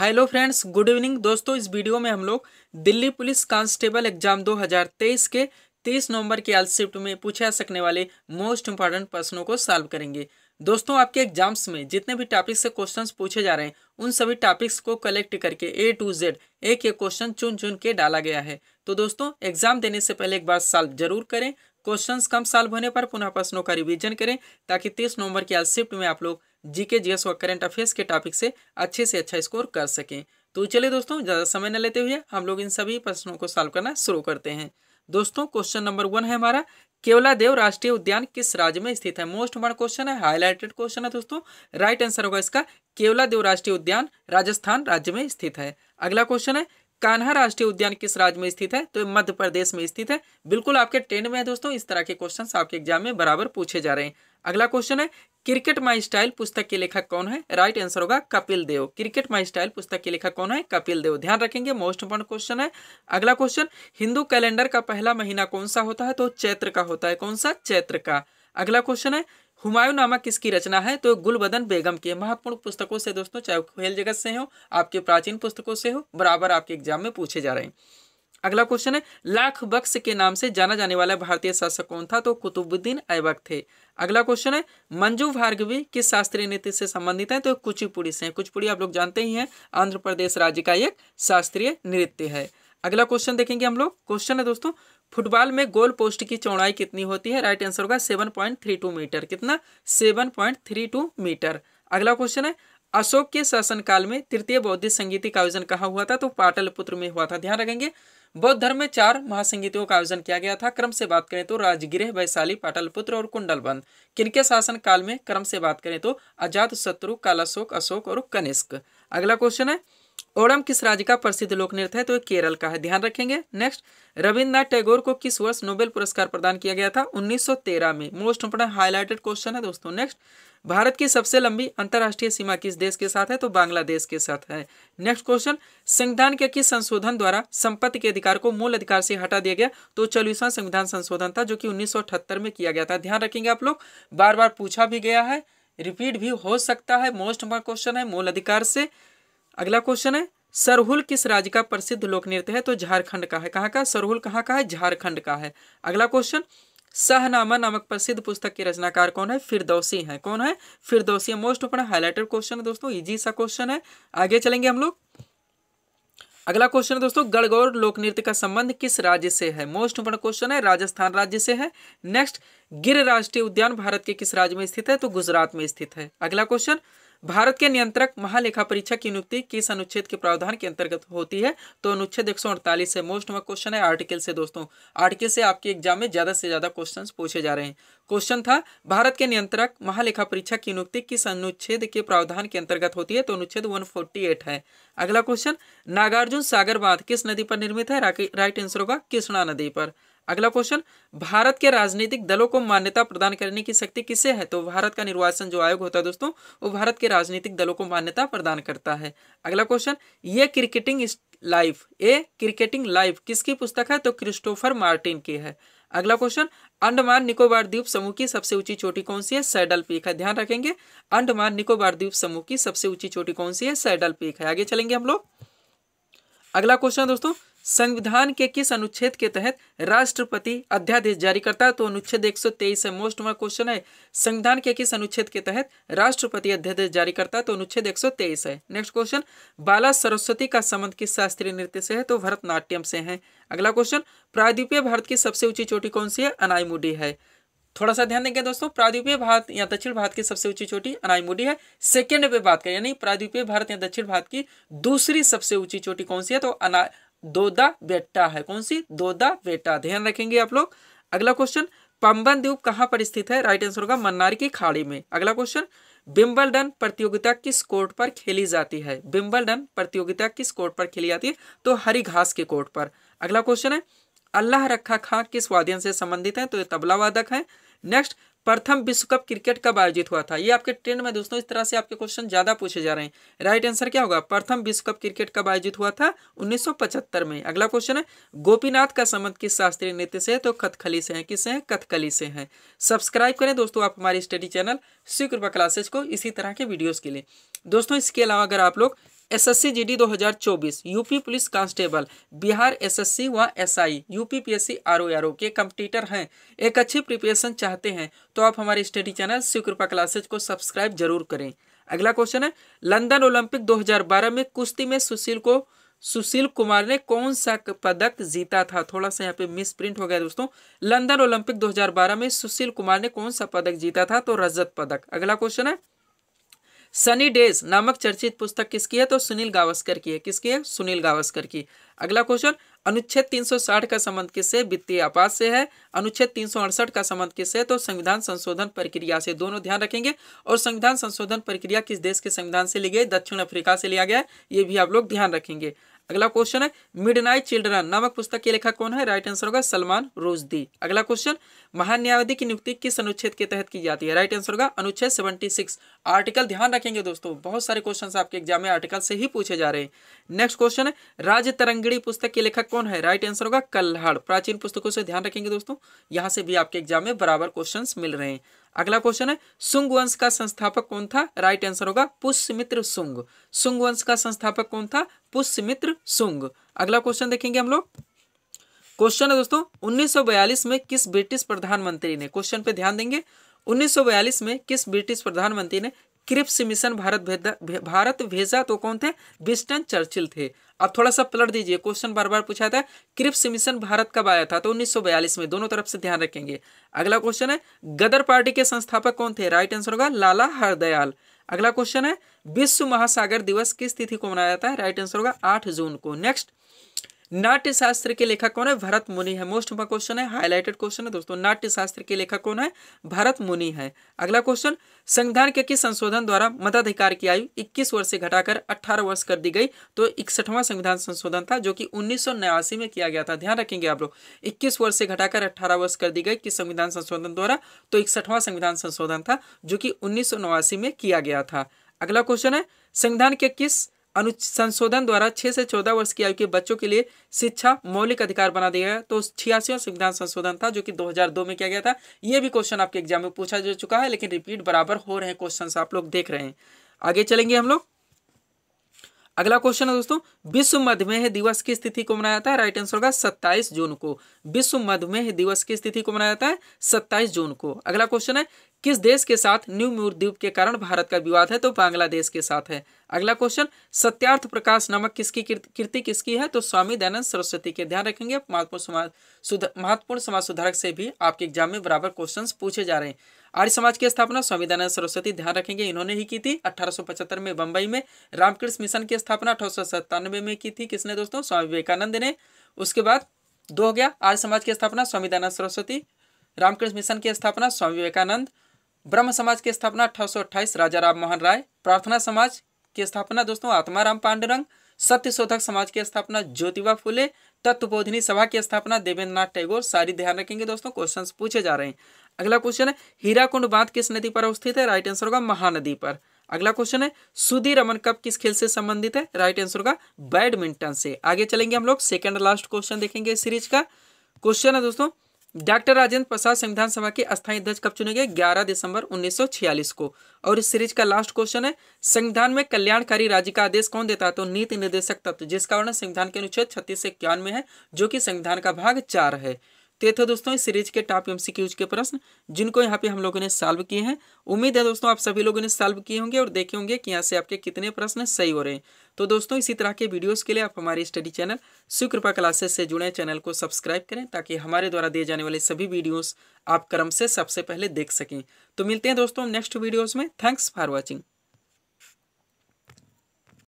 hello friends good evening दोस्तों इस video में हम लोग दिल्ली पुलिस कांस्टेबल एग्जाम 2023 के 30 नवंबर के आल शिफ्ट में पूछा जा सकने वाले मोस्ट इंपॉर्टेंट प्रश्नों को सॉल्व करेंगे दोस्तों आपके एग्जाम्स में जितने भी टॉपिक्स से क्वेश्चंस पूछे जा रहे हैं उन सभी टॉपिक्स को कलेक्ट करके ए टू जेड एक एक क्वेश्चन चुन चुन के डाला गया है तो दोस्तों एग्जाम देने से पहले एक बार सॉल्व जरूर करें क्वेश्चंस कम सॉल्व होने पर पुनः प्रश्नों का रिवीजन करें ताकि 30 नवंबर के आज शिफ्ट में आप लोग जीके जीएस और करेंट अफेयर्स के टॉपिक से अच्छे से अच्छा स्कोर कर सकें तो चलिए दोस्तों ज़्यादा समय न लेते हुए हम लोग इन सभी प्रश्नों को सॉल्व करना शुरू करते हैं दोस्तों क्वेश्चन नंबर वन है हमारा केवला देव राष्ट्रीय उद्यान किस राज्य में स्थित है मोस्ट बड़ा क्वेश्चन है हाईलाइटेड क्वेश्चन है दोस्तों राइट आंसर होगा इसका केवला देव राष्ट्रीय उद्यान राजस्थान राज्य में स्थित है अगला क्वेश्चन है कान्हा राष्ट्रीय उद्यान किस राज्य में स्थित है तो मध्य प्रदेश में स्थित है बिल्कुल आपके ट्रेंड में है दोस्तों इस तरह के क्वेश्चन आपके एग्जाम में बराबर पूछे जा रहे हैं अगला क्वेश्चन है क्रिकेट माई स्टाइल पुस्तक के लेखक कौन है राइट आंसर होगा Kapil Dev cricket my style पुस्तक के लेखक कौन है कपिल देव ध्यान रखेंगे मोस्ट इंपोर्टेंट क्वेश्चन है अगला क्वेश्चन हिंदू कैलेंडर का पहला महीना कौन सा होता है तो चैत्र का होता है कौन सा चैत्र का अगला क्वेश्चन है हुमायूं नामा किसकी रचना है तो गुलबदन बेगम की महत्वपूर्ण पुस्तकों से दोस्तों चाहे खेल जगत से हो आपके प्राचीन पुस्तकों से हो बराबर आपके एग्जाम में पूछे जा रहे हैं अगला क्वेश्चन है लाख बक्स के नाम से जाना जाने वाला भारतीय शासक कौन था तो कुतुबुद्दीन ऐबक थे अगला क्वेश्चन है मंजू भार्गवी किस शास्त्रीय नृत्य से संबंधित है तो कुचिपुड़ी से कुचिपुड़ी आप लोग जानते ही हैं आंध्र प्रदेश राज्य का एक शास्त्रीय नृत्य है अगला क्वेश्चन देखेंगे हम लोग क्वेश्चन है दोस्तों फुटबॉल में गोल पोस्ट की चौड़ाई कितनी होती है राइट आंसर होगा seven point three two metre कितना seven point three two metre अगला क्वेश्चन है अशोक के शासनकाल में तृतीय बौद्ध संगीति का आयोजन कहाँ हुआ था तो पाटलपुत्र में हुआ था ध्यान रखेंगे बौद्ध धर्म में चार महासंगीतियों का आयोजन किया गया था क्रम से बात करें तो राजगृह वैशाली पाटलपुत्र और कुंडलबंद किनके शासनकाल में क्रम से बात करें तो अजात शत्रु कालाशोक अशोक और कनिष्क अगला क्वेश्चन है ओणम किस राज्य का प्रसिद्ध लोक नृत्य है तो केरल का है ध्यान रखेंगे नेक्स्ट रविन्द्रनाथ टैगोर को किस वर्ष नोबेल पुरस्कार प्रदान किया गया था 1913 में मोस्ट इंपोर्टेंट हाईलाइटेड क्वेश्चन है दोस्तों नेक्स्ट भारत की सबसे लंबी अंतर्राष्ट्रीय सीमा किस देश के साथ है तो बांग्लादेश के साथ है नेक्स्ट क्वेश्चन संविधान के किस संशोधन द्वारा संपत्ति के अधिकार को मूल अधिकार से हटा दिया गया तो चौलीसवां संविधान संशोधन था जो कि उन्नीस में किया गया था ध्यान रखेंगे आप लोग बार बार पूछा भी गया है रिपीट भी हो सकता है मोस्ट इंपोर्टेंट क्वेश्चन है मूल अधिकार से अगला क्वेश्चन है सरहुल किस राज्य का प्रसिद्ध लोक नृत्य है तो झारखंड का है कहाँ का सरहुल कहाँ का है झारखंड का है अगला क्वेश्चन सहनामा नामक प्रसिद्ध पुस्तक के रचनाकार कौन है फिरदौसी है कौन है फिरदौसी मोस्ट अपना हाईलाइटेड क्वेश्चन है दोस्तों इजी सा क्वेश्चन है आगे चलेंगे हम लोग अगला क्वेश्चन है दोस्तों गड़गौर लोक नृत्य का संबंध किस राज्य से है मोस्ट इंपोर्टेंट क्वेश्चन है राजस्थान राज्य से है नेक्स्ट गिर राष्ट्रीय उद्यान भारत के किस राज्य में स्थित है तो गुजरात में स्थित है अगला क्वेश्चन भारत के नियंत्रक महालेखा परीक्षा की नियुक्ति किस अनुच्छेद के प्रावधान के अंतर्गत होती है तो अनुच्छेद एक से मोस्ट नंबर क्वेश्चन है आर्टिकल से दोस्तों आर्टिकल से आपके एग्जाम में ज्यादा से ज्यादा क्वेश्चन पूछे जा रहे हैं क्वेश्चन था भारत के नियंत्रक महालेखा परीक्षा की नियुक्ति किस अनुच्छेद के प्रावधान के अंतर्गत होती है तो अनुच्छेद वन है अगला क्वेश्चन नागार्जुन सागर बांध किस नदी पर निर्मित है राइट आंसर होगा कृष्णा नदी पर अगला क्वेश्चन भारत के राजनीतिक दलों को मान्यता प्रदान करने की शक्ति किसे है तो भारत का निर्वाचन जो आयोग होता है दोस्तों वो भारत के राजनीतिक दलों को मान्यता प्रदान करता है अगला क्वेश्चन ये cricketing life a cricketing life किसकी पुस्तक है तो क्रिस्टोफर मार्टिन की है अगला क्वेश्चन अंडमान निकोबार द्वीप समूह की सबसे ऊंची चोटी कौन सी है सैडल पीक है ध्यान रखेंगे अंडमान निकोबार द्वीप समूह की सबसे ऊंची चोटी कौन सी है सैडल पीक है आगे चलेंगे हम लोग अगला क्वेश्चन दोस्तों संविधान के किस अनुच्छेद के तहत राष्ट्रपति अध्यादेश जारी करता है तो अनुच्छेद 123 है मोस्ट नंबर क्वेश्चन है संविधान के किस अनुच्छेद के तहत राष्ट्रपति अध्यादेश जारी करता है तो अनुच्छेद 123 है नेक्स्ट क्वेश्चन बाला सरस्वती का संबंध किस शास्त्रीय नृत्य से है तो भरतनाट्यम से है अगला क्वेश्चन प्रायद्वीपीय भारत की सबसे ऊंची चोटी कौन सी है अनाईमुडी है थोड़ा सा ध्यान देंगे दोस्तों प्रायद्वीपीय भारत या दक्षिण भारत की सबसे ऊंची चोटी अनाईमुडी है सेकेंड पे बात करें यानी प्रायद्वीपीय भारत या दक्षिण भारत की दूसरी सबसे ऊंची चोटी कौन सी है तो अना दोदा बेटा है कौन सी दोदा बेटा ध्यान रखेंगे आप लोग अगला क्वेश्चन पंबन द्वीप कहाँ पर स्थित है राइट आंसर होगा मन्नार की खाड़ी में अगला क्वेश्चन बिम्बलडन प्रतियोगिता किस कोर्ट पर खेली जाती है बिम्बलडन प्रतियोगिता किस कोर्ट पर खेली जाती है तो हरी घास के कोर्ट पर अगला क्वेश्चन है अल्लाह रखा खां किस वाद्यन से संबंधित है तो ये तबला वादक है नेक्स्ट प्रथम विश्व कप क्रिकेट कब आयोजित हुआ था ये आपके ट्रेंड में दोस्तों इस तरह से आपके क्वेश्चन ज्यादा पूछे जा रहे हैं राइट आंसर क्या होगा प्रथम विश्व कप क्रिकेट कब आयोजित हुआ था 1975 में अगला क्वेश्चन है गोपीनाथ का संबंध किस शास्त्रीय नृत्य से है तो कथकली से है किससे है कथकली से है सब्सक्राइब करें दोस्तों आप हमारे स्टडी चैनल श्री कृपा क्लासेज को इसी तरह के वीडियोज के लिए दोस्तों इसके अलावा अगर आप लोग SSC GD 2024 UP police constable Bihar SSC व SI UP PSC RO RO के कंपटीटर हैं एक अच्छी प्रिपरेशन चाहते हैं तो आप हमारे स्टडी चैनल शिव कृपा क्लासेज को सब्सक्राइब जरूर करें अगला क्वेश्चन है लंदन ओलंपिक 2012 में कुश्ती में सुशील को सुशील कुमार ने कौन सा पदक जीता था थोड़ा सा यहाँ पे मिस प्रिंट हो गया दोस्तों लंदन ओलंपिक 2012 में सुशील कुमार ने कौन सा पदक जीता था तो रजत पदक अगला क्वेश्चन है सनी डेज नामक चर्चित पुस्तक किसकी है तो सुनील गावस्कर की है किसकी है सुनील गावस्कर की अगला क्वेश्चन अनुच्छेद 360 का संबंध किससे वित्तीय आपात से है अनुच्छेद तीन का संबंध किससे तो संविधान संशोधन प्रक्रिया से दोनों ध्यान रखेंगे और संविधान संशोधन प्रक्रिया किस देश के संविधान से ली गई दक्षिण अफ्रीका से लिया गया ये भी आप लोग ध्यान रखेंगे अगला क्वेश्चन है मिडनाइट चिल्ड्रन नामक पुस्तक के लेखक कौन है राइट आंसर होगा सलमान रोजदी अगला क्वेश्चन महान की नियुक्ति किस अनुच्छेद के तहत की जाती है राइट आंसर होगा अनुच्छेद सेवेंटी सिक्स आर्टिकल ध्यान रखेंगे दोस्तों बहुत सारे क्वेश्चन आपके एग्जाम में आर्टिकल से ही पूछे जा रहे हैं नेक्स्ट क्वेश्चन है राज्य तरंगड़ी पुस्तक के लेखक कौन है राइट आंसर होगा कल्हाड़ प्राचीन पुस्तकों से ध्यान रखेंगे दोस्तों यहाँ से भी आपके एग्जाम में बराबर क्वेश्चन मिल रहे हैं अगला क्वेश्चन है सुंग वंश का संस्थापक कौन था राइट आंसर होगा पुष्यमित्र सुंग सुंग वंश का संस्थापक कौन था पुष्यमित्र सुंग अगला क्वेश्चन देखेंगे हम लोग क्वेश्चन है दोस्तों 1942 में किस ब्रिटिश प्रधानमंत्री ने क्वेश्चन पे ध्यान देंगे 1942 में किस ब्रिटिश प्रधानमंत्री ने क्रिप्स मिशन भारत भेदा भारत भेजा तो कौन थे विस्टन चर्चिल थे अब थोड़ा सा पलट दीजिए क्वेश्चन बार बार पूछा था क्रिप्स मिशन भारत कब आया था तो 1942 में दोनों तरफ से ध्यान रखेंगे अगला क्वेश्चन है गदर पार्टी के संस्थापक कौन थे राइट आंसर होगा लाला हरदयाल अगला क्वेश्चन है विश्व महासागर दिवस किस तिथि को मनाया जाता है राइट आंसर होगा आठ जून को नेक्स्ट नाट्यशास्त्र के लेखक कौन है भरत मुनि है मोस्ट इंपॉर्टेंट क्वेश्चन है हाईलाइटेड क्वेश्चन है दोस्तों नाट्यशास्त्र के लेखक कौन है भरत मुनि है अगला क्वेश्चन संविधान के किस संशोधन द्वारा मताधिकार की आयु 21 वर्ष से घटाकर 18 वर्ष कर दी गई तो इकसठवां संविधान संशोधन था जो कि उन्नीस में किया गया था ध्यान रखेंगे आप लोग इक्कीस वर्ष से घटाकर अट्ठारह वर्ष कर दी गई किस संविधान संशोधन द्वारा तो इकसठवां संविधान संशोधन था जो कि उन्नीस में किया गया था अगला क्वेश्चन है संविधान के किस अनु संशोधन द्वारा छह से चौदह वर्ष की आयु के बच्चों के लिए शिक्षा मौलिक अधिकार बना दिया गया तो छियासी संविधान संशोधन था जो कि 2002 में किया गया था यह भी क्वेश्चन आपके एग्जाम में पूछा जा चुका है लेकिन रिपीट बराबर हो रहे हैं क्वेश्चन आप लोग देख रहे हैं आगे चलेंगे हम लोग अगला क्वेश्चन है दोस्तों विश्व मधुमेह दिवस की स्थिति को मनाया जाता है राइट आंसर होगा 27 जून को विश्व मधुमेह दिवस की स्थिति को मनाया जाता है 27 जून को अगला क्वेश्चन है किस देश के साथ न्यू द्वीप के कारण भारत का विवाद है तो बांग्लादेश के साथ है अगला क्वेश्चन सत्यार्थ प्रकाश नामक किसकी कृति किसकी है तो स्वामी दयानंद सरस्वती के ध्यान रखेंगे महत्वपूर्ण समाज महत्वपूर्ण समाज सुधारक से भी आपके एग्जाम में बराबर क्वेश्चन पूछे जा रहे हैं आर्य समाज की स्थापना स्वामी दयानंद सरस्वती ध्यान रखेंगे इन्होंने ही की थी अठारह में बंबई में रामकृष्ण मिशन की स्थापना अठारह में की थी किसने दोस्तों स्वामी विवेकानंद ने उसके बाद दो हो गया आर्य समाज की स्थापना स्वामी दयानंद सरस्वती रामकृष्ण मिशन की स्थापना स्वामी विवेकानंद ब्रह्म समाज की स्थापना अठारह राजा राम मोहन राय प्रार्थना समाज की स्थापना दोस्तों आत्माराम पांडुरंग सत्य शोधक समाज की स्थापना ज्योतिबा फुले तत्वबोधिनी सभा की स्थापना देवेंद्र नाथ टैगोर सारी ध्यान रखेंगे दोस्तों क्वेश्चन पूछे जा रहे हैं अगला क्वेश्चन है हीराकुंड बांध किस नदी पर अवस्थित है राइट आंसर होगा महानदी पर अगला क्वेश्चन है सुधी रमन कप किस खेल से संबंधित है राइट आंसर होगा बैडमिंटन से आगे चलेंगे हम लोग सेकंड लास्ट क्वेश्चन देखेंगे सीरीज का क्वेश्चन है दोस्तों डॉक्टर राजेंद्र प्रसाद संविधान सभा के स्थायी अध्यक्ष कब चुने गए 11 दिसंबर 1946 को और इस सीरीज का लास्ट क्वेश्चन है संविधान में कल्याणकारी राज्य का आदेश कौन देता है तो नीति निर्देशक तत्व जिसका वर्णन संविधान के अनुच्छेद छत्तीस से इक्यानवे है जो कि संविधान का भाग चार है तो ये दोस्तों इस सीरीज के टॉप एमसीक्यूज के प्रश्न जिनको यहाँ पे हम लोगों ने सॉल्व किए हैं उम्मीद है दोस्तों आप सभी लोगों ने सॉल्व किए होंगे और देखे होंगे कि यहाँ से आपके कितने प्रश्न सही हो रहे हैं तो दोस्तों इसी तरह के वीडियोस के लिए आप हमारे स्टडी चैनल सुकृपा क्लासेस से जुड़े चैनल को सब्सक्राइब करें ताकि हमारे द्वारा दिए जाने वाले सभी वीडियोज़ आप क्रम से सबसे पहले देख सकें तो मिलते हैं दोस्तों नेक्स्ट वीडियोज़ में थैंक्स फॉर वॉचिंग